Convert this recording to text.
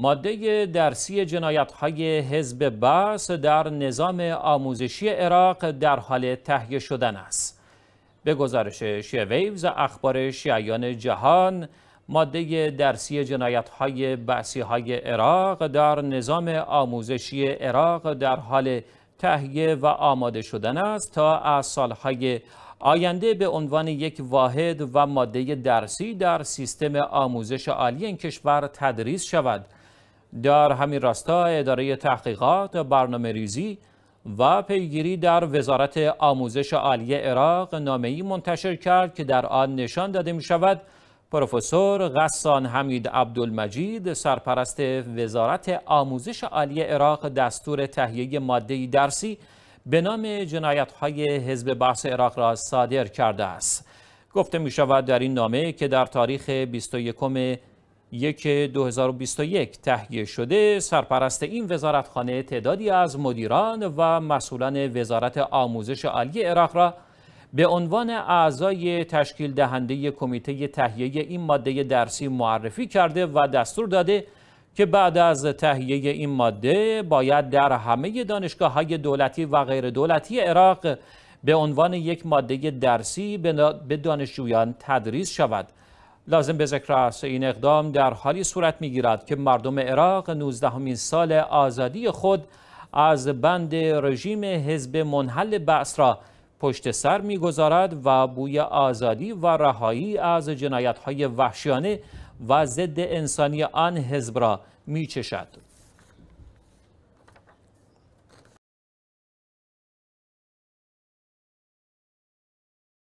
ماده درسی جنایت های حزب بس در نظام آموزشی عراق در حال تهیه شدن است. به گزارش شیویوز اخبار شیعیان جهان ماده درسی جنایت های بسی های عراق در نظام آموزشی عراق در حال تهیه و آماده شدن است تا از سالهای آینده به عنوان یک واحد و ماده درسی در سیستم آموزش عالی این کشور تدریس شود در همین راستا اداره تحقیقات و برنامه ریزی و پیگیری در وزارت آموزش عالی عراق نامه‌ای منتشر کرد که در آن نشان داده می شود پروفسور غسان حمید عبدالمجید سرپرست وزارت آموزش عالی عراق دستور تهیه ماده درسی به نام جنایت های حزب بحث عراق را صادر کرده است گفته می شود در این نامه که در تاریخ 21 یک 2021 تهیه شده سرپرست این وزارتخانه تعدادی از مدیران و مسئولان وزارت آموزش عالی عراق را به عنوان اعضای تشکیل دهنده کمیته تهیه این ماده درسی معرفی کرده و دستور داده که بعد از تهیه این ماده باید در همه دانشگاه های دولتی و غیر دولتی عراق به عنوان یک ماده درسی به دانشجویان تدریس شود. لازم به ذکر است این اقدام در حالی صورت میگیرد که مردم عراق 19 سال آزادی خود از بند رژیم حزب منحل بعث را پشت سر میگذارد و بوی آزادی و رهایی از های وحشیانه و ضد انسانی آن حزب را میچشد